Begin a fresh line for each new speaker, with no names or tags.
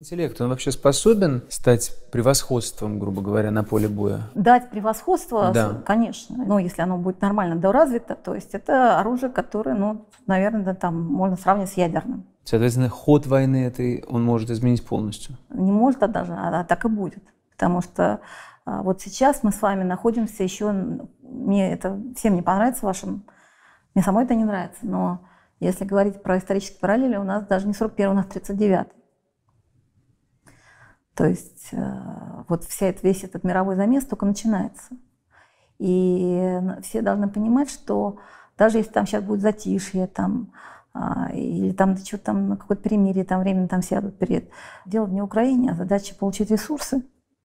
Интеллект, он вообще способен стать превосходством, грубо говоря, на поле боя?
Дать превосходство, да. конечно. Но ну, если оно будет нормально доразвито, то есть это оружие, которое, ну, наверное, там можно сравнить с ядерным.
Соответственно, ход войны этой он может изменить полностью?
Не может, а даже, а так и будет. Потому что а, вот сейчас мы с вами находимся еще... Мне это всем не понравится вашим... Мне самой это не нравится, но если говорить про исторические параллели, у нас даже не 41 у нас 39 то есть э, вот вся, весь этот мировой замес только начинается. И э, все должны понимать, что даже если там сейчас будет затишье,
там, а, или там что-то там на ну, какое-то перемирие, там временно там сядут перед. Дело не Украине, а задача получить ресурсы